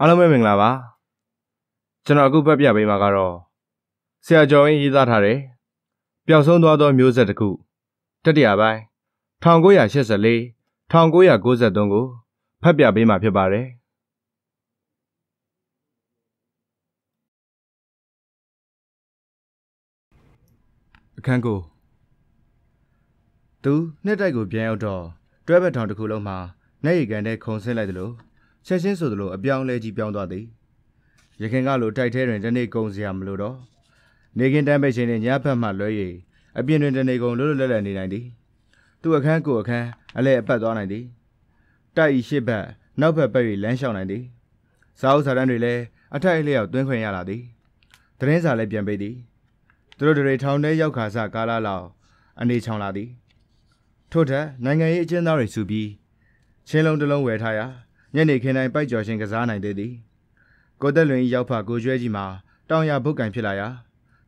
အားလုံးပဲမင်္ဂလာပါ ကျွန်တော်အခုဖတ်ပြပေးမှာကတော့ဆရာကျော်ရင်းရေးသားထားတဲ့ပျောက်ဆုံးသွားသောမျိုးဆက်တစ်ခုတတိယပိုင်း1984 1993ကိုဖတ်ပြပေးမှာဖြစ်ပါတယ်အခန်းကိုသူနှစ်တိုက်ကိုပြန်ရောက်တော့တွဲဘက်ထောင်တစ်ခုလုံးမှာနေရီကန်တဲ့ခုံဆင်းလိုက်သလို့ချက်ချင်းဆိုသလိုအပြောင်းလဲကြီးပြောင်းသွားသည်ရခင်ကလိုတိုက်ထဲတွင်တနေ့ကုန်စရာမလိုတော့နေခင်တမ်းပဲချင်းနဲ့ညဘက်မှလွဲ၍အပြင်တွင်တနေ့ကုန်လွတ်လွတ်လပ်လပ်နေနိုင်သည်သူ့အခန်းကိုအခန်းအလဲအပတ်သွားနိုင်သည်တိုက်ဤရှစ်ဘက်နောက်ဘက်ပဲ၍လမ်းလျှောက်နိုင်သည်စာအုပ်စာတမ်းတွေလည်းအထိုက်အလျောက်သွင်းခွင့်ရလာသည်သတင်းစာလည်းပြန်ပေးသည်သူတို့တွေထောင်ထဲရောက်ခါစကားလာလောက်အနေချောင်လာသည်ထို့ထက်နိုင်ငံရေးအကျဉ်းသားတွေစုပြီးချင်းလုံးတစ်လုံးဝယ်ထားရာညနေခင်းတိုင်းပိုက်ကြော်ရှင်ကစားနိုင်သေးသည်ကိုသက်လွင်ရောက်ဖကိုကျွဲကြီးမှာတောင်ရဘုတ်ကင်ဖြစ်လာရာ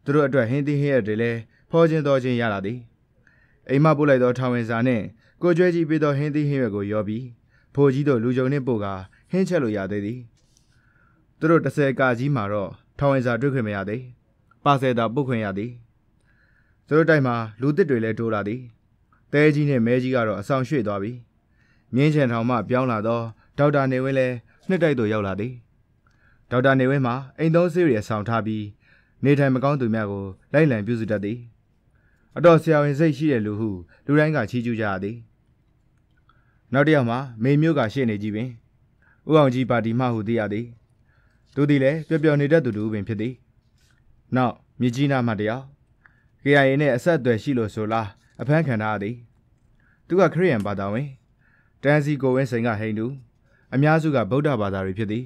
သူတို့အတွက်ဟင်းသီးဟင်းရက်တွေလည်းဖော်ခြင်းတော်ခြင်းရလာသည်အိမ်မပို့လိုက်သောထောင်ဝင်စာနှင့်ကိုကျွဲကြီးပေးသောဟင်းသီးဟင်းရွက်ကိုရောပြီးဖိုလ်ကြီးတို့လူကြုံနှင့်ပို့ကဟင်းချက်လို့ရသေးသည်သူတို့တစ်ဆယ်ကာကြီးမှာတော့ထောင်ဝင်စာတွေ့ခွင့်မရသေးပါဆယ်သာပုတ်ခွင့်ရသည်သူတို့တိုက်မှာလူသစ်တွေလည်းတိုးလာသည်တဲကြီးနဲ့မဲကြီးကတော့အဆောင်ရွှေ့သွားပြီ မြင်းချန်ထောင်မှပြောင်းလာသောဒေါက်တာနေဝင်းလည်းနှစ်တိုက်သို့ရောက်လာသည်ဒေါက်တာနေဝင်းမှာအိမ်သုံးဆေးရီအဆောင်ထားပြီးနေထိုင်မကောင်းသူများကိုလိုက်လံပြုစုတတ်သည်အတော်ဆရာဝန်စိတ်ရှိတဲ့လူဟုလူတိုင်းကချီးကျူးကြရသည်နောက်တစ်ယောက်မှာမေမျိုးကရှေ့နေကြည့်ပင်ဥအောင်ကြီးပါတီမှဟုသိရသည်သူသည်လည်းပျော်ပျော်နေတတ်သူတူပင်ဖြစ်သည် နောက်မြကြီးနားမှတယောက် KIA နဲ့အဆက်အသွယ်ရှိလို့ဆိုလားအဖမ်းခံထားရသည် သူကခရစ်ယာန်ဘာသာဝင်တန်စီကိုဝင်းစိန်ကဟိန္ဒူအများစုကဗုဒ္ဓဘာသာတွေဖြစ်သည်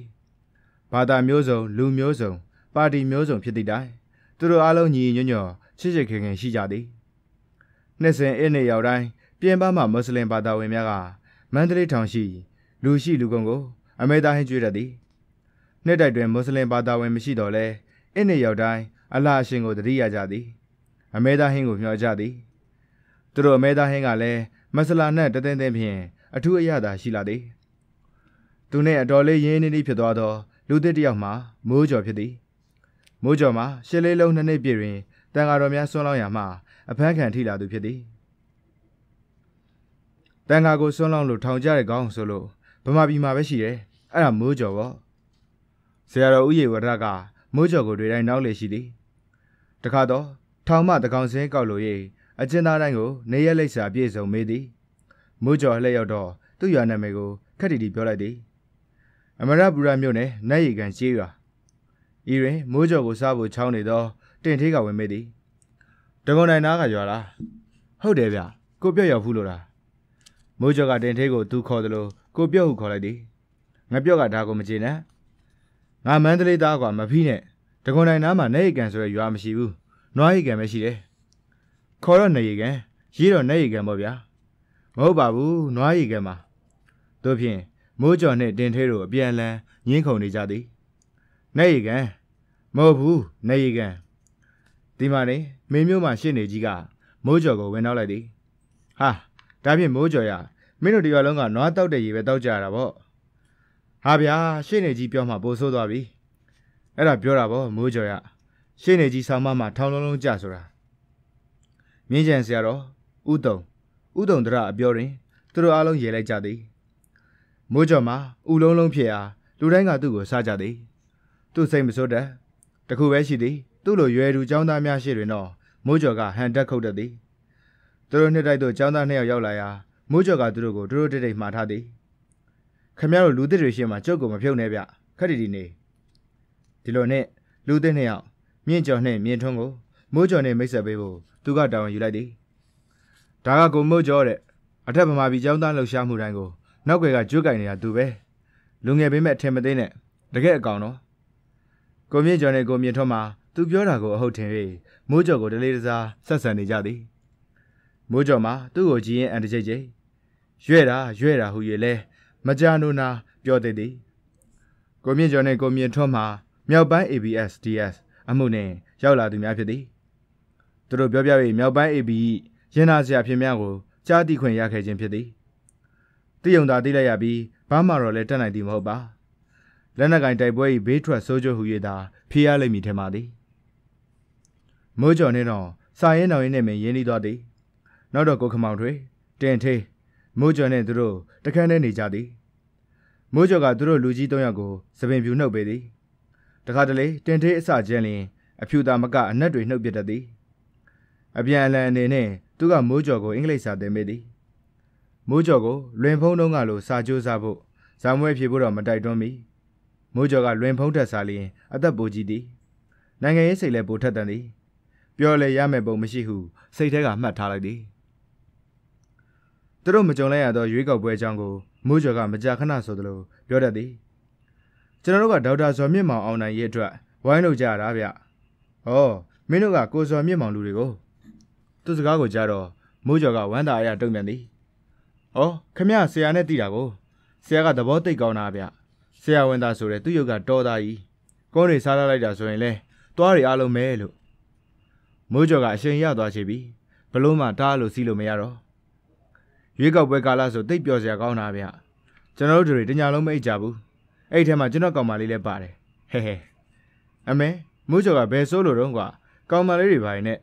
ဘာသာမျိုးစုံ လူမျိုးစုံ ပါတီမျိုးစုံဖြစ်သည့်တိုင်သူတို့အားလုံးညီညွတ်ညွတ်ချစ်ချစ်ခင်ခင်ရှိကြသည်နှစ်စဉ်အနှစ်ရောက်တိုင်းပြင်ပမှမွတ်စလင်ဘာသာဝင်များကမန္တလေးထောင်ရှိ လူရှိလူကုန်ကို အမေသားဟင်းကျွေးတတ်သည်နှစ်တိုက်တွင်မွတ်စလင်ဘာသာဝင် မရှိတော့လဲအနှစ်ရောက်တိုင်းအလားအရှင်ကိုတတိရကြသည် အမေသားဟင်းကိုမျှော်ကြသည်သူတို့အမေသားဟင်းကလည်းမဆလာနဲ့တသင်းသင်းဖြင့်အထူးအရသာရှိလာသည်သူနှင့်အတော်လေးရင်းနှီးနှီးဖြစ်သွားသောလူသစ်တစ်ယောက်မှာမိုးကြော်ဖြစ်သည်မိုးကြော်မှာရှစ်လေးလုံးနှစ်နှစ်ပြည့်တွင်တန်ဃာတော်များဆွန်းလောင်းရာမှအဖမ်းခံထိလာသူဖြစ်သည်တန်ဃာကိုဆွန်းလောင်းလို့ထောင်ကြတဲ့ကောင်းဆိုလို့ဗမာပြည်မှာပဲရှိတယ်အဲ့ဒါမိုးကြော်ပေါ့ဆရာတော်ဦးရေဝရကမိုးကြော်ကိုတွေ့တိုင်းနောက်လေရှိသည်တခါတော့ထောင်မှတကောင်စင်းကောက်လို့ရိအကျဉ်းသားတိုင်းကိုနေရက်လိပ်စာပြေစုံမေးသည်မိုးကြော်လှည့်ရောက်တော့သူ့ရွာနာမည်ကိုခက်တီတီပြောလိုက်သည်အမရပူရမြို့နယ်နတ်ရီကန်ကျေးရွာဤတွင်မိုးကြော်ကိုစားဖို့ချောင်းနေသောတင်ထေးကဝင်မိသည်ဒဂုံနိုင်နာကရွာလားဟုတ်တယ်ဗျကိုပြော့ရောက်ဘူးလို့လားမိုးကြော်ကတင်ထေးကိုသူခေါ်သလိုကိုပြော့ဟုခေါ်လိုက်သည်ငါပြော့ကဒါကိုမကျေနပ်ငါမန္တလေးသားကွာမဖီးနဲ့ဒဂုံနိုင်နာမှာနေရီကန်ဆိုတဲ့ရွာမရှိဘူးနွားရီကန်ပဲရှိတယ်ခေါ်တော့နေရီကန်ရေးတော့နေရီကန်ပေါ့ဗျာမဟုတ်ပါဘူးနွားရီကန်မှာတို့ဖြင့်မိုးကြော်နှင့်တင်ထဲတို့အပြန်အလှန်ညှင်းခုန်နေကြသည်နေရီကန်မဟုတ်ဘူးနေရီကန်ဒီမှာနေမင်းမျိုးမှရှင့်နေကြီးကမိုးကြော်ကိုဝင်နောက်လိုက်သည်ဟာဒါဖြင့်မိုးကြော်ရမင်းတို့ဒီရွာလုံးကနွားတောက်တဲ့ရေပဲတောက်ကြတာပေါ့ဟာဗျာရှင့်နေကြီးပြောမှပိုဆိုးသွားပြီအဲ့ဒါပြောတာပေါ့မိုးကြော်ရရှင့်နေကြီးဆောင်းမမှာထောင်းလုံးလုံးကြဆိုတာမြင်းကြံဆရာတော်ဥတုံဥတုံတရအပြောရင်သူတို့အားလုံးရေလိုက်ကြသည်မိုးကြော်မှာဥလုံးလုံးဖြစ်အားလူတိုင်းကသူ့ကိုစားကြသည် သူ့စိတ်မစိုးတတ်တခုပဲရှိသည်သူ့လိုရွယ်သူចောင်းသားများရှိတွင်တော့မိုးကြော်ကဟန်တက်ခုတ်တတ်သည်သူတို့နှစ်တိုက်သို့ចောင်းသားနှစ်ယောက်ရောက်လာရာမိုးကြော်ကသူတို့ကိုတို့တို့တိတ်တိတ်မှားထားသည်ခမရတို့လူသစ်တွေရှေ့မှာကြုတ်ကိုမဖြုတ်နဲ့ဗျခက်တီတီနေဒီလိုနဲ့လူသစ်နှစ်ယောက်မြင့်ကျော်နဲ့မြင့်ထွန်းကိုမိုးကျော်နဲ့မိတ်ဆက်ပေးဖို့သူကတောင်းယူလိုက်သည်ဒါကကိုမိုးကျော်တဲ့အထက်ဗမာပြည်ကျောင်းသားလှူရှားမှုတိုင်းကိုနောက်ွယ်ကကြွတ်ကင်နေတာသူပဲလူငယ်ပေမဲ့အထင်မသိနဲ့တကယ်အကောင်တော့ကိုမြင့်ကျော်နဲ့ကိုမြင့်ထွန်းမှာသူပြောတာကိုအဟုတ်ထင်၍မိုးကျော်ကိုတလေးတစားဆက်ဆံနေကြသည်မိုးကျော်မှာသူ့ကိုကြည်ရင်အန်တကြိတ်ကြိတ်ရွဲ့တာရွဲ့တာဟူ၍လဲမကြာနိုနာပြောသည်သည်ကိုမြင့်ကျော်နဲ့ကိုမြင့်ထွန်းမှာမြောက်ပိုင်း ABS DS အမှုနဲ့ရောက်လာသူများဖြစ်သည်သူတို့ပြောပြ၍မြောက်ပိုင်း AB ရင်နာစရာဖြစ်များကိုကြားသိခွင့်ရခဲ့ခြင်းဖြစ်သည်တည်ယုံသာသိလိုက်ရပြီးဘာမှတော့လည်းတတ်နိုင်သည်မဟုတ်ပါလက်နက်ကင်တိုက်ပွဲ၏ဘေးထွက်ဆိုးကျိုးဟူ၍သာဖြေရလိမ့်မည်ထင်ပါသည်မိုးကြော်နေတော့စာရင်တော်ရင်နဲ့မင်းရင်းနှီးသွားသည် နောက်တော့ကိုခမောင်ထွေတင်ထေးမိုးကြော်နဲ့သူတို့တခန်းထဲနေကြသည်မိုးကြော်ကသူတို့လူကြီး၃ယောက်ကိုသပင်ပြူနှုတ်ပေးသည်တခါတလေတင်ထေးအစကျင်းလျင်အဖြူသားမကအနက်တွေနှုတ်ပြတတ်သည်အပြန်အလှန်အနေနဲ့သူကမိုးကြော်ကိုအင်္ဂလိပ်စာသင်ပေးသည်မိုးကျော်ကိုလွင်ဖုံးတုံးကလိုစာကြိုးစားဖို့ဇာမွဲဖြေဖို့တော့မတိုက်တွန်းမီမိုးကျော်ကလွင်ဖုံးထက်စားလျင်အသက်ပိုကြီးသည်နိုင်ငံရေးစိတ်လည်းပိုထက်တန်သည်ပြောလေရမယ်ပုံမရှိဟုစိတ်ထဲကမှတ်ထားလိုက်သည်သူတို့မကြုံလိုက်ရသောရွေးကောက်ပွဲအကြောင်းကိုမိုးကျော်ကမကြာခဏဆိုသလိုပြောတတ်သည်ကျွန်တော်တို့ကဒေါက်တာဇော်မြင့်မောင်အောင်နိုင်ရဲ့အတွက်ဝိုင်းလို့ကြရတာဗျ။ဩမင်းတို့ကကိုဇော်မြင့်မောင်လူတွေကို သူစကားကိုကြားတော့မိုးကျော်ကဝမ်းသာအရတုံ့ပြန်သည်။။အော်ခမရဆရာနဲ့တည်တာကိုဆရာကသဘောသိကောင်းတာဗျ။ဆရာဝန်သားဆိုတဲ့သူ့ရုပ်ကတော်သားကြီး။ကုန်းတွေစားလိုက်တာဆိုရင်လဲသွားတွေအားလုံးမဲလို့မိုးကြော်ကအရှင်ရသွားချေပြီ။ဘလို့မှတားလို့စီးလို့မရတော့။ရွေးကောက်ပွဲကာလဆိုတိတ်ပျော်စရာကောင်းတာဗျ။ကျွန်တော်တို့တွေတညာလုံးမအိတ်ကြဘူး။အဲ့ထဲမှာကျွန်တော်ကောင်မလေးလည်းပါတယ်။ဟဲဟဲအမေမိုးကြော်ကဘယ်ဆိုးလို့တုံးကွာကောင်မလေးတွေပါရင်နဲ့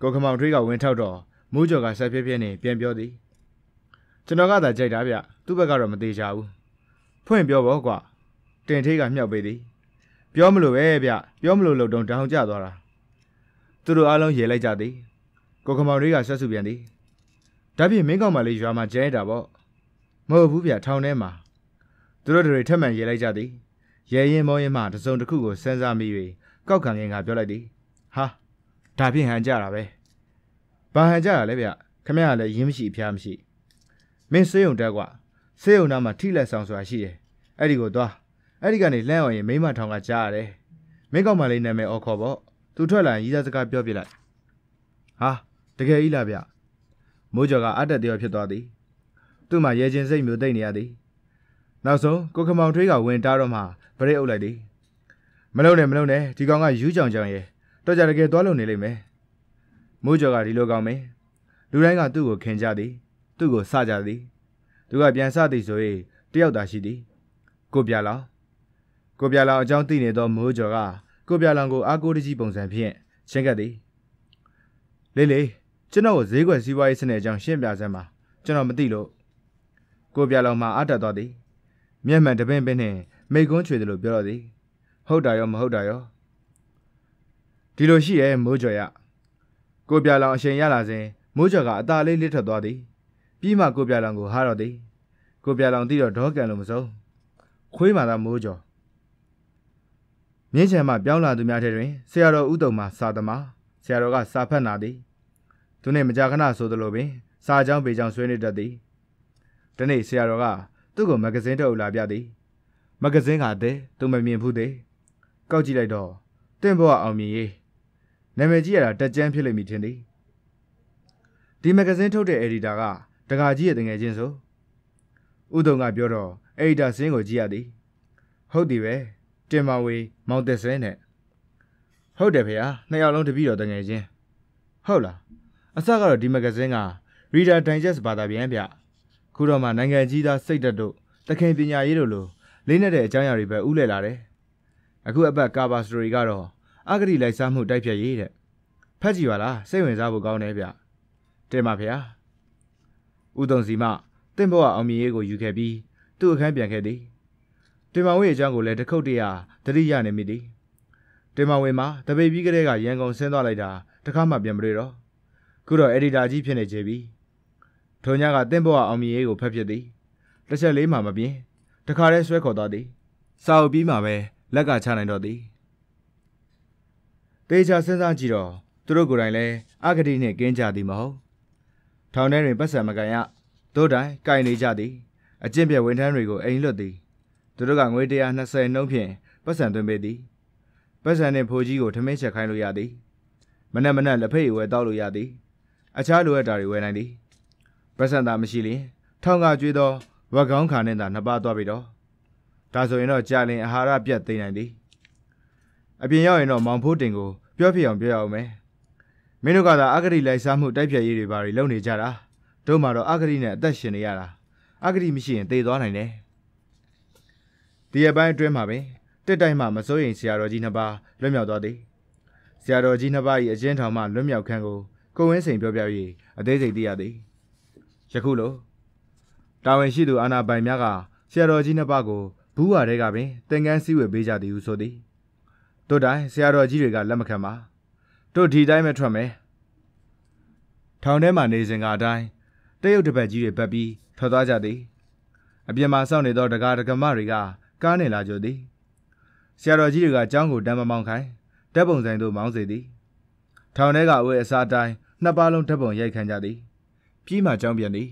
ကိုခမောင်ထွေးကဝင်ထောက်တော့မိုးကြော်ကဆက်ဖြည်းဖြည်းနဲ့ပြန်ပြောသည်။ကျွန်တော်ကသာကြိုက်တာဗျသူ့ဘက်ကတော့မသေးချဘူးဖွင့်ပြောပေါ့ကွာတင်ထိတ်ကမြောက်ပေးသည်ပြောမလို့ပဲဗျပြောမလို့လုံတုံတောင်ကျသွားတာသူတို့အားလုံးရေလိုက်ကြသည်ကိုကမောင်လေးကဆက်စုပြန်သည်ဒါပြင်မင်းကောင်မလေးရွာမှာကျဲတာပေါ့မဟုတ်ဘူးဗျထောင်ထဲမှာသူတို့တွေထက်မှန်ရေလိုက်ကြသည်ရဲရင်မောရင်မှတစုံတစ်ခုကိုစမ်းစားမိ၍ကောက်ခံငင်ကပြောလိုက်သည်ဟာဒါပြင်ဟန်ကြတာပဲဘာဟန်ကြတာလဲဗျခမရလည်းရင်းမရှိဖျားမရှိမင်းစေးုံတက်ကွာစေးုံနာမှာထိလက်ဆောင်ဆိုတာရှိတယ်အဲ့ဒီကိုသွားအဲ့ဒီကနေလန့်အောင်ရင်မိမထောင်ကကြားရတယ်မင်းကောင်မလေးနာမည်အော်ခေါ်ပေါ့သူထွက်လာရင်ရီးသားစကားပြောပြလိုက်ဟာတကယ်ကြီးလားဗျမိုးကျော်ကအတက်တရောဖြစ်သွားသည် သူ့မှာရဲချင်းစိတ်မျိုးတိတ်နေရသည်နောက်ဆုံးကိုခမောင်ထွေးကဝင်တားတော့မှဗရိတ်အုပ်လိုက်သည်မလုံနဲ့မလုံနဲ့ဒီကောင်ကယူးကြောင်ကြောင်ရဲ့တော့ကြတကယ်သွားလုံနေလိမ့်မယ်မိုးကျော်ကဒီလိုကောင်မင်းလူတိုင်းကသူ့ကိုခင်ကြသည်သူ့ကိုစကြသည် သူကပြန်စသည်ဆို၍တယောက်သာရှိသည်ကိုပြလောင် ကိုပြလောင်အကြောင်းသိနေသောမိုးကျော်ကကိုပြလောင်ကိုအားကိုးတကြီးပုံစံဖြင့်ချင်းကပ်သည်လေးလေးကျွန်တော်ကိုဈေးကွက်စီးပွားရေးစနစ်အကြောင်းရှင်းပြစမ်းပါကျွန်တော်မသိလို့ကိုပြလောင်မှအတက်တော်သည်မျက်မှန်တပင်းပင်းနှင့်မိကွန်းချွေတယ်လို့ပြောတော့သည်ဟုတ်တာရောမဟုတ်တာရောဒီလိုရှိရဲ့မိုးကျော်ရကိုပြလောင်အရှင်ရလာစဉ်မိုးကျော်ကအသာလေးလစ်ထွက်သွားသည်ပြီးမှကိုပြလောင်ကို ဟာတော့သည်ကိုပြလောင်တိတော့ဒေါကန်လို့မစုံခွေးမာသာမိုးကြော်မြင်းချံမှပြောင်းလာသူများထဲတွင်ဆရာတော်ဥတုံမှစာသမားဆရာတော်ကစာဖတ်နာသည်သူနှင့်မကြာခဏဆိုသလိုပင် စာကြောင်းပေကြောင်းဆွေးနွေးတတ်သည်တနေ့ဆရာတော်ကသူ့ကိုမဂဇင်းထုတ်လာပြသည်မဂဇင်းကတဲ့သူမမြင်ဘူးသေးကောက်ကြည့်လိုက်တော့တင့်ဘဝအောင်မြင်ရေးနာမည်ကြီးရတာတက်ကြမ်းဖြစ်လိမ့်မည်ထင်သည်ဒီမဂဇင်းထုတ်တဲ့အေဒီတာကတကာကြီးရဲ့တငယ်ချင်းဆိုဥဒုံကပြောတော့အဲ့ဒါဆင်းကိုကြည့်ရသည် ဟုတ်တယ်ပဲတင်မာဝေမောင်သက်စဲနဲ့ဟုတ်တယ်ဖေဟာနှစ်ယောက်လုံးတပည့်တော်တငယ်ချင်းဟုတ်လားအစကတော့ဒီမဂဇင်းက Reader Digest ဘာသာပြန်ဗျခုတော့မှနိုင်ငံကြီးသားစိတ်တက်တို့တခင်ပညာရေးတို့လိုလေးနဲ့တဲ့အကြောင်းအရာတွေပဲဥလဲလာတယ်အခုအပတ်ကာဘာစတိုရီကတော့အဂတိလိုက်စားမှုတိုက်ဖြတ်ရေးတဲ့ဖတ်ကြည့်ပါလားစိတ်ဝင်စားဖို့ကောင်းတယ်ဗျတင်ပါဖေဟာဦးတုံစီမှတင့်ဘဝအောင်မြင်ရေးကိုယူခဲ့ပြီးသူ့အခန်းပြန်ခဲ့သည်တင်မောင်ဝေအကြောင်းကိုလည်းတခုတ်တရသတိရနေမိသည်တင်မောင်ဝေမှာတပိတ်ပြီးကလေးကရန်ကုန်ဆင်းသွားလိုက်တာတခါမှပြန်မတွေ့တော့ခုတော့အက်ဒီတာကြီးဖြစ်နေကြပြီထုံညကတင့်ဘဝအောင်မြင်ရေးကိုဖက်ဖြစ်သည်တစ်ချက်လေးမှမပြင်းတခါတည်းဆွဲခေါ်သွားသည်စာအုပ်ပြီးမှပဲလက်ကချနိုင်တော့သည်တေချာစဉ်းစားကြည့်တော့သူတို့ကိုယ်တိုင်လည်းအဂတိနဲ့ကင်းကြသည်မဟုတ်ထောင်ထဲတွင်ပတ်စံမကန်ရတို့တိုင်ကင်နေကြသည်အကျင့်ပြဝန်ထမ်းတွေကိုအိမ်လွတ်သည်သူတို့ကငွေ120နှုန်းဖြင့်ပတ်စံသွင်းပေးသည်ပတ်စံနှင့်ဖိုးကြီးကိုထမင်းချက်ခိုင်းလို့ရသည်မနက်မနက်လက်ဖက်ရည်ဝယ်တောက်လို့ရသည်အခြားလိုအပ်တာတွေဝယ်နိုင်သည်ပတ်စံသာမရှိလျင်ထောင်ကကျွေးသောဝက်ကောင်းခါနဲ့သာနှစ်ပါးသွားပြီတော့ဒါဆိုရင်တော့ကြာလင်အာဟာရပြတ်သိနိုင်သည်အပြင်ရောက်ရင်တော့မောင်ဖိုးတင်ကိုပြောပြအောင်ပြောရအောင်မယ်မင်းတို့ကသာအဂတိလိုက်စားမှုတိုက်ဖြတ်ရေးတွေဘာတွေလုပ်နေကြတာတို့မှတော့အဂတိနဲ့အသက်ရှင်နေရတာအဂတိမရှိရင်သေသွားနိုင်တယ်ဒီအပိုင်းအတွင်းမှာပဲတစ်တိုင်းမှာမစိုးရိမ်ဆရာတော်ကြီးနှစ်ပါးလွတ်မြောက်သွားသည်ဆရာတော်ကြီးနှစ်ပါး၏အကျဉ်းထောင်မှလွတ်မြောက်ခန်းကိုကိုဝင်းစိန်ပြောပြ၍အသေးစိတ်သိရသည်ယခုလိုတာဝန်ရှိသူအာနာပိုင်များကဆရာတော်ကြီးနှစ်ပါးကိုဘူးဝါတဲကပင် သင်္ကန်းစည်းဝေပေးကြသည်ဟုဆိုသည်တို့တိုင်းဆရာတော်ကြီးတွေကလက်မခံပါတို့ဒီတိုင်းပဲထွက်မယ်ထောင်ထဲမှာနေစဉ်ကအတိုင်းတရုတ်တပတ်ကြီးတွေပတ်ပြီးထွက်သွားကြသည် အပြင်မှာစောင့်နေသောဒကာဒကမတွေကကားနေလာကြသည်ဆရာတော်ကြီးတွေကအကြောင်းကို တမ်းမမောင်းခိုင်းတပ်ပုံဆိုင်သို့မောင်းစေသည် ထောင်ထဲကအဝတ်အစားအတိုင်းနှစ်ပါးလုံးတပ်ပုံရိုက်ခန်းကြသည်ပြီးမှကြောင်းပြန်သည်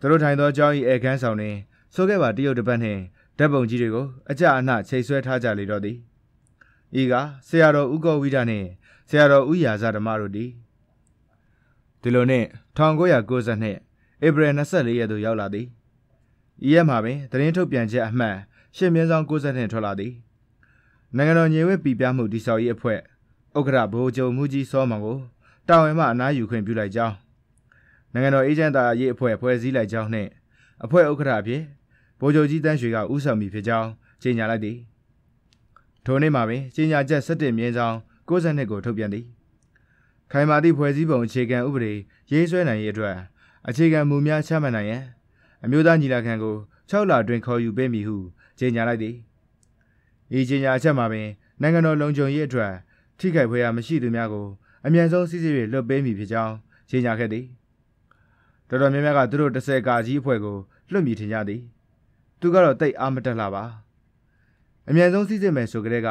သူတို့ထိုင်သောကြောင်း၏ဧကန်းဆောင်တွင်ဆိုခဲ့ပါတရုတ်တပတ်နှင့်ဓာတ်ပုံကြီးတွေကိုအကြအနှချိတ်ဆွဲထားကြလေတော့သည်။ဤကဆရာတော်ဥက္ကောဝိဒနှင့်ဆရာတော်ဥရာဇဓမ္မတို့သည်ဒီလိုနဲ့1992ဧပြီ24ရက်သို့ရောက်လာသည်။ဤရက်မှာပင်သတင်းထုတ်ပြန်ချက်အမှန်ရှင်မြင်းဆောင်92ထွက်လာသည်။နိုင်ငံတော်ညီဝဲပြည်ပြမှုတိဆောက်ရေးအဖွဲ့ဥက္ကရာဘိုးချုပ်မှုကြီးစောမောင်ကိုတာဝန်မှအနားယူခွင့်ပြုလိုက်ကြောင်းနိုင်ငံတော်အေဂျင့်တာရေးအဖွဲ့ဖွဲ့စည်းလိုက်ကြောင်းနှင့်အဖွဲ့ဥက္ကရာအဖြစ်ဗိုလ်ချုပ်ကြီးတန်းရွှေကဥဆောင်မိဖြစ်ကြောင်းကြေညာလိုက်သည်။ထိုနေ့မှာပင်ကြီးညာချက်17မြင်းဆောင်62ကိုထုတ်ပြန်သည်ခိုင်မာသည့်ဖွဲ့စည်းပုံအခြေခံဥပဒေရေးဆွဲနိုင်ရေးအတွက်အခြေခံမူများချမှတ်နိုင်ရန်အမျိုးသားညီလာခံကို6လအတွင်းခေါ်ယူပေးမည်ဟုကြေညာလိုက်သည်ဤကြေညာချက်မှာပင်နိုင်ငံတော်လုံခြုံရေးအတွက်ထိခိုက်ဖွယ်ရာမရှိသူများကိုအမြန်ဆုံးစစ်ဆေး၍လွှတ်ပေးမည်ဖြစ်ကြောင်းကြေညာခဲ့သည်တော်တော်များများကသူတို့တစ်ဆယ်ကာကြီးအဖွဲ့ကိုလွှတ်မိထင်ကြသည် သူကတော့တိတ်အားမတက်လာပါအမြန်ဆုံးစီးစစ်မယ်ဆိုကြတဲ့က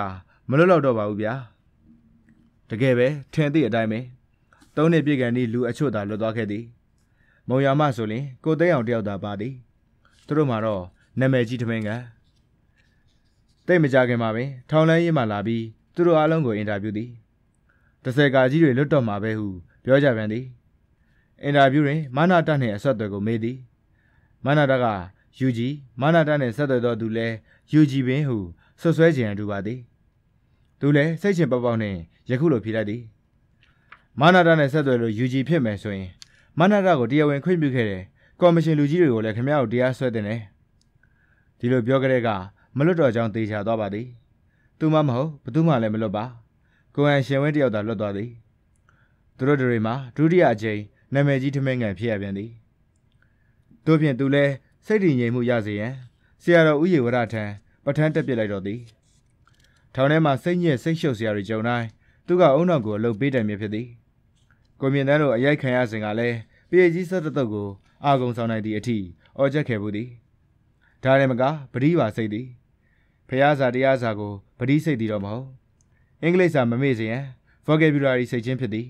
မလွတ်လောက်တော့ပါဘူးဗျာတကယ်ပဲထင်သည့်အတိုင်းပဲသုံးနှစ်ပြည့်ကန်ဒီလူအချို့သာလွတ်သွားခဲ့သည် မုံရမဆိုရင် ကိုသိန်းအောင်တယောက်သာပါသည်သူတို့မှာတော့နာမည်ကြီးတမင်ကတိတ်မကြခင်မှာပဲထောင်လန်းရေးမှလာပြီးသူတို့အားလုံးကိုအင်တာဗျူးသည်တစ်ဆယ်ကာကြီးတွေလွတ်တော့မှာပဲဟုပြောကြပြန်သည်အင်တာဗျူးတွင်မနာတနှင့်အဆက်အသွယ်ကိုမေးသည်မနာတက UG မနာတနှင့်ဆက်သွယ်တော်သူလဲ UG ပင်ဟုဆွဆွဲခြင်းအတူပါသည်သူလည်းစိတ်ချင်ပေါပေါနဲ့ယခုလိုဖြေလိုက်သည်မာနာတာနဲ့ဆက်သွယ်လို့ယူဂျီဖြစ်မယ်ဆိုရင်မာနာတာကိုတရားဝင် ခွင့်ပြုခဲ့တယ်ကော်မရှင်လူကြီးတွေကိုလည်းခင်ဗျားကိုတရားစွဲတင်တယ်ဒီလိုပြောကြတဲ့ကမလွတ်တော်ကြောင်းသေချာသွားပါသည် သူမှမဟုတ်ဘသူမှလည်းမလွတ်ပါကိုဟန်ရှင်ဝင်းတယောက်သာလွတ်သွားသည်သူတို့တွေမှာဒုတိယအကြိမ်နာမည်ကြီးထမင်းငန်ဖြစ်ရပြန်သည်တို့ဖြင့်သူလည်းစိတ်တည်ငြိမ်မှုရစေရန်ဆရာတော်ဥယေဝရထံပထန်းတက်ပစ်လိုက်တော့သည်ထောင်ထဲမှာစိတ်ညစ်စိတ်ရှုပ်စရာတွေကြုံတိုင်းသူကအုံနောက်ကိုအလုပ်ပေးတယ်မြင်ဖြစ်သည်ကိုမြင့်တန်းတို့အရိုက်ခံရစဉ်ကလည်းပြည့်ကြီးဆက်တတုတ်ကိုအာကုံဆောင်နိုင်သည့်အထိအော်ချက်ခဲ့ဘူးသည်ဒါနဲ့မက ပရိပါစိတ်သည်ဖះစာတရားစာကိုပရိစိတ်သည်တော့မဟုတ်အင်္ဂလိပ်စာမမေ့စေရန် vocabulary စိတ်ချင်းဖြစ်သည်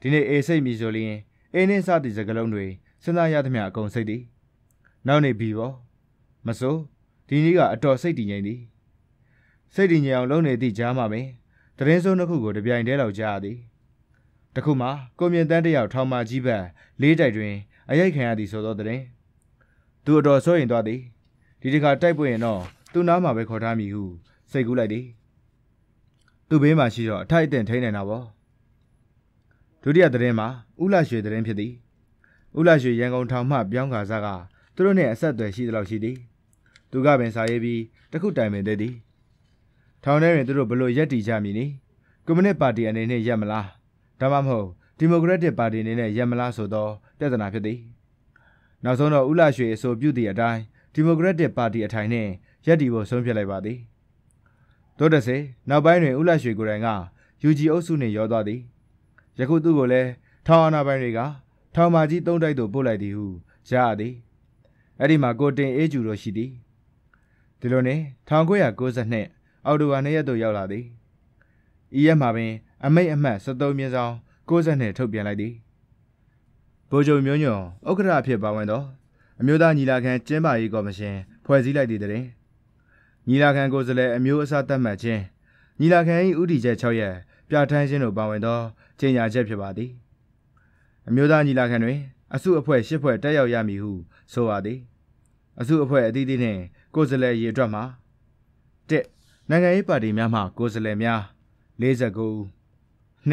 ဒီနေ့အေစိတ်မီဆိုလျင်အင်းနှင်းစသည့်စကားလုံးတွေစဉ်းစားရသမျှအကုန်စိတ်သည်နောက်နေ့ဘီဘောမဆိုးဒီနေ့ကအတော်စိတ်တည်ငြိမ်သည်စိတ်တည်ငြိမ်အောင်လုပ်နေသည့်ကြားမှာပဲတရင်စုံတစ်ခုကိုတပြိုင်တည်းလောက်ကြားရသည်တခုမှာကိုမြင့်တန်းတယောက်ထောင်မကြီးပတ်လေးတိုက်တွင်အရိုက်ခံရသည်ဆိုသောတရင်သူအတော်စိုးရင်သွားသည်ဒီတခါတိုက်ပွင့်ရင်တော့သူ့နားမှာပဲခေါ်ထားမိဟုစိတ်ကူးလိုက်သည်သူ့ဘေးမှာရှိတော့အထိုက်အတင့်ထိန်းနိုင်တာပေါ့ဒုတိယသတင်းမှာဥလရွှေသတင်းဖြစ်သည်ဥလရွှေရန်ကုန်ထောင်မှပြောင်းကာစားကသူတို့နဲ့အဆက်အသွယ်ရှိသလောက်ရှိသည်သူကပင်စာရေးပြီးတခုတိုင်ပင်တဲ့သည်ထောင်ထဲတွင်သူတို့ဘလို့ရက်တီကြမည်နည်းကွန်မြူနစ်ပါတီအနေနဲ့ရက်မလားဒါမှမဟုတ်ဒီမိုကရက်တစ်ပါတီအနေနဲ့ရက်မလားဆိုတော့ပြဿနာဖြစ်သည် နောက်ဆုံးတော့ဥလရွှေအဆိုပြုသည့်အတိုင်းဒီမိုကရက်တစ်ပါတီအထိုင်နဲ့ရက်တီဖို့ဆုံးဖြတ်လိုက်ပါသည်တိုးတစေနောက်ပိုင်းတွင်ဥလရွှေကိုယ်တိုင်က UG အုပ်စုနှင့်ရောသွားသည်ယခုသူ့ကိုလည်းထောင်အာဏာပိုင်တွေက ထောင်မာကြီးသုံးတိုက်သို့ပို့လိုက်သည်ဟုကြားရသည်အဲ့ဒီမှာကိုတင်အေးကျူတို့ရှိသည်ဒီလိုနဲ့1992အော်တိုဘာနေ့ရက်သို့ရောက်လာသည်ဤရက်မှာပင်အမိတ်အမှတ်73မြင်းဆောင်62ထုတ်ပြန်လိုက်သည်ဗိုလ်ချုပ်မျိုးညွန်ဥက္ကဋ္ဌအဖြစ်ပါဝင်သောအမျိုးသားညီလာခံကျင်းပရေးကော်မရှင် ဖွဲ့စည်းလိုက်သည့်တွင်ညီလာခံကိုယ်စားလှယ်အမျိုးအစားသတ်မှတ်ခြင်းညီလာခံ၏ဥတီချက်6ရက်ပြဋ္ဌာန်းခြင်းတို့ပါဝင်သောကြေညာချက်ဖြစ်ပါသည်အမျိုးသားညီလာခံတွင် အစုအဖွဲ့၈ဖွဲ့တက်ရောက်ရမည်ဟု ဆိုပါသည် အစုအဖွဲ့အသီးသီးနှင့်ကိုယ်စားလှယ်ရေအတွက်မှာ၁နိုင်ငံရေးပါတီများမှ ကိုယ်စားလှယ်များ49ဦး၂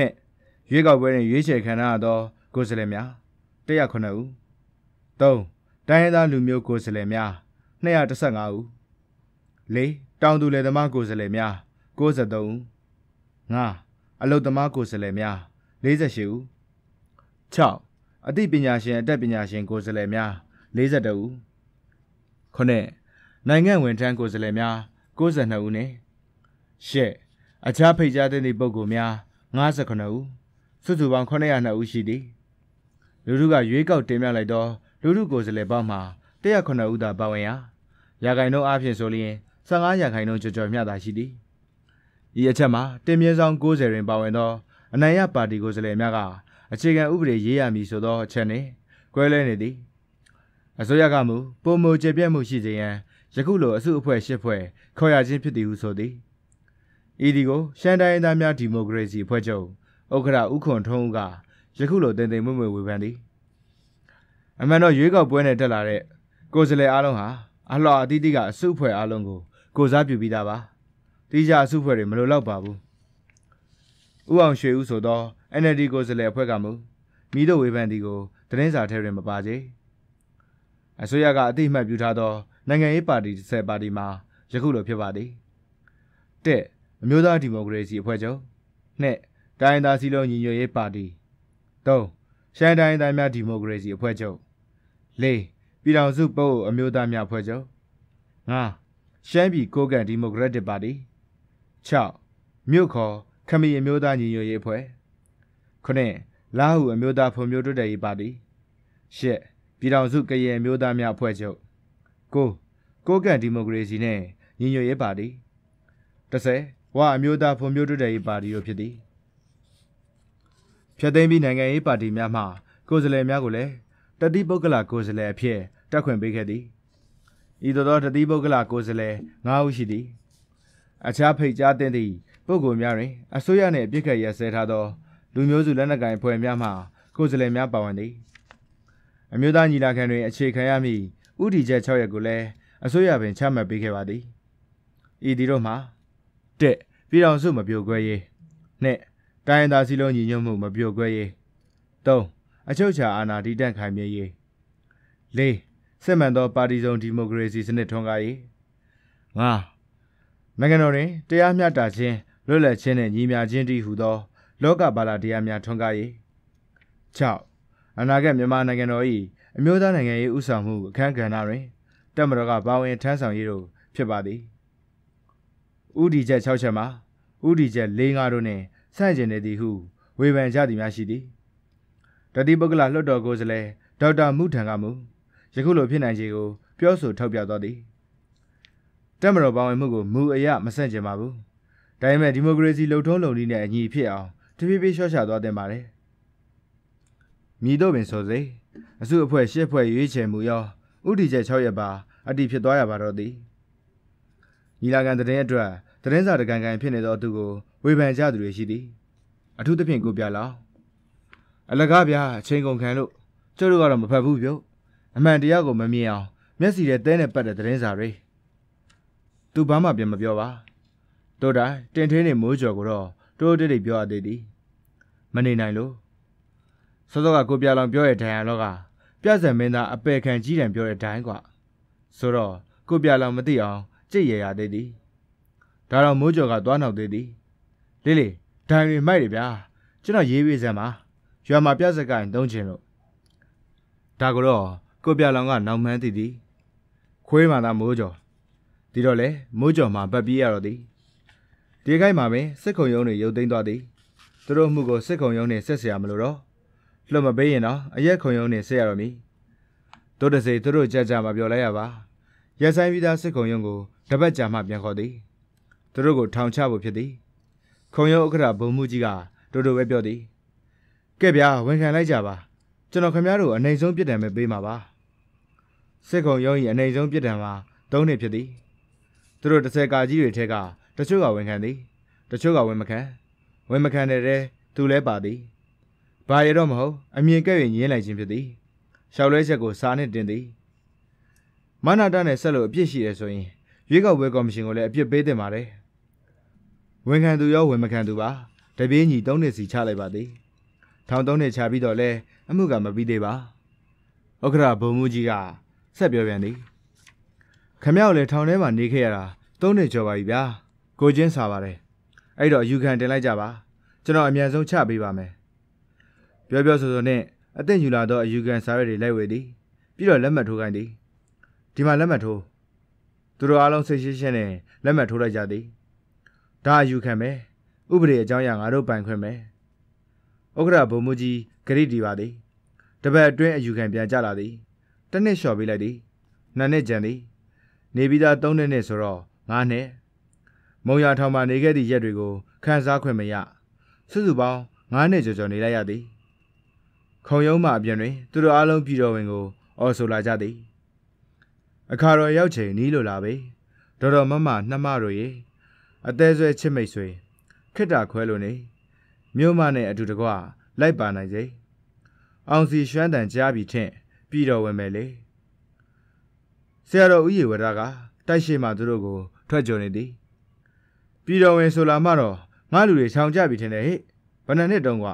ရွေးကောက်ပွဲတွင်ရွေးချယ်ခံရသော ကိုယ်စားလှယ်များ109ဦး၃တိုင်းရင်းသားလူမျိုးကိုယ်စားလှယ်များ215ဦး၄တောင်သူလယ်သမားကိုယ်စားလှယ်များ93ဦး၅အလုတ်သမားကိုယ်စားလှယ်များ48ဦး6အသိပညာရှင်အတတ်ပညာရှင် ကိုယ်စားလှယ်များ42ဦး9နိုင်ငံဝန်ထမ်းကိုယ်စားလှယ်များ92ဦးနဲ့ရှက်အခြားဖိတ်ကြားတဲ့ပုဂ္ဂိုလ်များ59ဦးစုစုပေါင်း902ဦးရှိသည်လူထုကရွေးကောက်တင်မြှောက်လိုက်သောလူထုကိုယ်စားလှယ်ပေါင်းမှာ109ဦးသာပါဝင်ရာရာခိုင်နှုန်းအားဖြင့်ဆိုလျင်15ရာခိုင်နှုန်းကျော်ကျော်မျှသာရှိသည်ဤအချက်မှာတင်မြင့်ဆောင်90တွင်ပါဝင်သောအနိုင်ရပါတီကိုယ်စားလှယ်များကအခြေခံဥပဒေရေးရမည်ဆိုသောအချက်နှင့်ကွဲလွဲနေသည်အစိုးရကမူပုံမူကျေပြတ်မှုရှိစေရန်ယခုလိုအစုအဖွဲ့၈ဖွဲ့ခေါ်ရခြင်းဖြစ်သည်ဟုဆိုသည်ဤဒီကိုရှမ်းတိုင်းသားများဒီမိုကရေစီအဖွဲ့ချုပ်ဥက္ကရာဥခွန်ထုံးကယခုလိုတင်တင်မွေ့မွေ့ဝေဖန်သည်အမှန်တော့ရွေးကောက်ပွဲနဲ့တက်လာတဲ့ကိုယ်စားလှယ်အားလုံးဟာအလှအသီးသီးကအစုအဖွဲ့အားလုံးကို ကိုစားပြုပြီးသားပါတိကျအစုအဖွဲ့တွေမလိုတော့ပါဘူးဥအောင်ရွှေဦးဆိုတော့ NLD ကိုယ်စားလှယ်အဖွဲ့ကမူမိတို့ဝေဖန်သည်ကိုသတင်းစာထဲတွင်မပါသေးအစိုးရကအတိအမှတ်ပြုထားသောနိုင်ငံရေးပါတီ10ပါတီမှာယခုလိုဖြစ်ပါသည်။၁အမျိုးသားဒီမိုကရေစီအဖွဲ့ချုပ်၂တိုင်းဒါစီလုံးညီညွတ်ရေးပါတီ၃ရှမ်းတိုင်းသားများဒီမိုကရေစီအဖွဲ့ချုပ်၄ပြည်ထောင်စုပုတ်အမျိုးသားများအဖွဲ့ချုပ်၅ရှမ်းပြည်ကိုကန့်ဒီမိုကရက်တစ်ပါတီ၆မြို့ခေါ်ခမီအမျိုးသားညီညွတ်ရေးအဖွဲ့9လာဟုအမျိုးသားဖွံ့ဖြိုးတိုးတက်ရေးပါတီ၈ပြည်ထောင်စုကရင်အမျိုးသားများအဖွဲ့ချုပ်ကိုကိုကန်ဒီမိုကရေစီနဲ့ညီညွတ်ရေးပါတီ30ဝအမျိုးသားဖွံ့ဖြိုးတိုးတက်ရေးပါတီတို့ဖြစ်သည်ဖြတ်သိမ်းပြီးနိုင်ငံရေးပါတီများမှကိုယ်စားလှယ်များကိုလည်းတတိပုဂ္ဂလကိုယ်စားလှယ်အဖြစ်တက်ခွင့်ပေးခဲ့သည်ဤသို့သောတတိပုဂ္ဂလကိုယ်စားလှယ်9ဦးရှိသည် အခြားဖိတ်ကြားတင်သည့်ပုဂ္ဂိုလ်များတွင် အစိုးရနှင့်အပြစ်ကရဲစဲထားသော လူမျိုးစုလက်နက်ကိုင်အဖွဲ့များမှကိုယ်စားလှယ်များပါဝင်သည်အမျိုးသားညီလာခံတွင်အခြေခံရမည့်ဥတီချက်6ရက်ကိုလည်းအစိုးရပင်ချမှတ်ပေးခဲ့ပါသည်ဤဒီတို့မှာတက်ပြည်တော်စုမပြိုကွဲရေးနှစ်တိုင်းရင်းသားစည်းလုံးညီညွတ်မှုမပြိုကွဲရေး၃အချုပ်ချာအာဏာတည်တံ့ခိုင်မြဲရေး၄စစ်မှန်သော ပါတီစုံဒီမိုကရေစီစနစ်ထွန်းကားရေး၅နိုင်ငံတော်တွင်တရားမျှတခြင်းလွတ်လပ်ခြင်းနှင့်ညီမျှခြင်းတည်ဟူသောလောကပါလာတရားများထွန်းကားရေး၆အနာဂတ်မြန်မာနိုင်ငံတော်၏အမျိုးသားနိုင်ငံရေးဥဆောင်မှုအခမ်းကဏ္ဍတွင်တက်မတော်ကပါဝင်ထမ်းဆောင်ရေးတို့ဖြစ်ပါသည်ဥဒီချက်6ချက်မှာဥဒီချက်၄၅တို့နှင့်ဆန့်ကျင်နေသည်ဟုဝေဖန်ကြသည်များရှိသည်တတိပုဂ္ဂလလွှတ်တော်ကိုယ်စားလှယ်ဒေါက်တာမုထံကမူယခုလိုဖြစ်နိုင်ခြေကိုပြောဆိုထောက်ပြသွားသည်တက်မတော်ပါဝင်မှုကိုမူအယမဆန့်ကျင်ပါဘူးဒါပေမဲ့ဒီမိုကရေစီလှုပ်ထုံးလုံနည်းနဲ့အညီဖြစ်အောင်တဖြည်းဖြည်းလျှော့ချသွားတင်ပါတယ်။မည်တော့ပင်ဆိုစေအစုအဖွဲ့၈ဖွဲ့ရွေးချယ်မှုရောဥတီချက်၆ရက်ပါအတိဖြစ်သွားရပါတော့သည်ညီလာခံသတင်းအတွက်သတင်းစာတကန်ကန်ဖြစ်နေသောသူကိုဝေဖန်ကြသူတွေရှိသည်အထူးသဖြင့်ကိုပြလာအလကားဗျာအချိန်ကုန်ခံလို့ကျတို့ကတော့မဖတ်ဘူးပြုတ်အမှန်တရားကိုမမြင်အောင်မျက်စီနဲ့တဲနဲ့ပတ်တဲ့သတင်းစာတွေသူဘာမှပြန်မပြောပါတို့တိုင်းတင်ထင်းနေမိုးကြော်ကိုတော့တိုးတိတ်တိတ်ပြောရသေးသည်မနေနိုင်လို့စောစောကကိုပြလောင်ပြောတဲ့ဒဏ်ရာတော့ကပြဇံမင်းသားအပယ်ခံကြီးတယ်ပြောတဲ့ဒိုင်းကွာဆိုတော့ကိုပြလောင်မသိအောင် ကြိတ်ရရသေးသည်ဒါတော့မိုးကျော်ကသွားနောက်သေးသည်လေးလေးဒိုင်းတွေမိုက်တယ်ဗျာကျွန်တော်ရေးပေးစမ်းပါရွာမှာပြဇက်ကရင်သုံးချင်လို့ဒါကတော့ကိုပြလောင်ကနောက်မှန်းသိသည်ခွေးမှသာမိုးကျော်ဒီတော့လေမိုးကျော်မှာပတ်ပြေးရတော့သည်ဒီခိုက်မှာပဲစစ်ခုံရုံးတွေရုပ်သိမ်းသွားသည်သူတို့မှုကိုစစ်ခုံရုံးနဲ့ဆက်เสียမလို့တော့လွတ်မပေးရင်တော့အရက်ခုံရုံးနဲ့ဆက်ရတော့မည်တို့တစေသူတို့ကြကြမှာပြောလိုက်ရပါရက်ဆိုင်ပြီးသားစစ်ခုံရုံးကိုတပတ်ကြာမှပြန်ခေါ်သည်သူတို့ကိုထောင်ချဖို့ဖြစ်သည် ခုံရုံးဥက္ကရာဘုံမှုကြီးကတို့တို့ပဲပြောသည်ကဲဗျာဝန်ခံလိုက်ကြပါကျွန်တော်ခင်ဗျားတို့အနေဆုံးပြစ်ဒဏ်ပဲပေးမှာပါစစ်ခုံရုံး၏အနေဆုံးပြစ်ဒဏ်မှာ၃နှစ်ဖြစ်သည်သူတို့တစ်ဆယ်ကာကြီးတွေထဲကတချို့ကဝန်ခံသည်တချို့ကဝန်မခံဝန်မခံတဲ့တဲသူလဲပါသည်ဘာရတော့မဟုတ်အမြင်ကဲ့၍ညင်းလိုက်ခြင်းဖြစ်သည်ရှောက်လဲချက်ကိုစာနှင့်တင်သည်မနာတနဲ့ဆက်လို့အပြစ်ရှိတယ်ဆိုရင်ရွေးကောက်ပွဲကော်မရှင်ကိုလည်းအပြစ်ပေးတင်ပါတယ်ဝန်ခံသူရောဝန်မခံသူပါတပင်းညီ၃နှစ်စီချလိုက်ပါသည်ထောင်၃နှစ်ချပြီးတော့လဲအမှုကမပြီးသေးပါဥက္ကရာဘုံမူကြီးကဆက်ပြောပြန်သည်ခမရောက်လဲထောင်ထဲမှာနေခဲ့ရတာ၃နှစ်ကျော်ပါပြီဗျာကိုချင်းစာပါတယ်အဲ့တော့ယူခံတင်လိုက်ကြပါကျွန်တော်အမြန်ဆုံးချပေးပါမယ်ပြောပြောဆိုဆိုနဲ့အသင့်ယူလာသောအယူခံစာရွက်တွေလိုက်ဝေသည်ပြီးတော့လက်မှတ်ထိုးခိုင်းသည်ဒီမှာလက်မှတ်ထိုးသူတို့အားလုံးစိတ်ရှင်းရှင်းနဲ့လက်မှတ်ထိုးလိုက်ကြသည်ဒါအယူခံပဲဥပဒေအကြောင်းအရာငါတို့ပိုင်ခွင့်ပဲဥက္ကရာဘုံမူကြီးဂရိတီပါသည်တပတ်အတွင်းအယူခံပြန်ကြလာသည်တနစ်လျှော်ပေးလိုက်သည်နှစ်နှစ်ကြံသည်နေပြီးသား၃နှစ်နဲ့ဆိုတော့၅နှစ်မုံရထောင်မှာနေခဲ့သည့်ရက်တွေကိုခန်းစားခွင့်မရစုစုပေါင်း၅နှစ်ကျော်ကျော်နေလိုက်ရသည်ခုံရုံးမှအပြင်တွင်သူတို့အားလုံးပြည်တော်ဝင်ကိုအော်ဆိုလာကြသည်အခါတော်ရောက်ချိန်နီးလိုလာပဲဒေါ်တော်မမနှမတို့ရေ အသေးဆွဲချစ်မိတ်ဆွေခိတ္တာခွဲလိုနေမြို့မနဲ့အတူတကွလိုက်ပါနိုင်စေအောင်စီရွှမ်းတန်ကြားပြီးထင့်ပြည်တော်ဝင်မယ်လေဆရာတော်ဦးရေဝရကတိုက်ရှိမှသူတို့ကို ထွက်ကြုံနေသည်ပြည်တော်ဝင်ဆိုလာမှတော့ငါလူတွေချောင်ကြပြီထင်တယ်ဟဲ့ဘယ်နှစ်နှစ်တုန်းက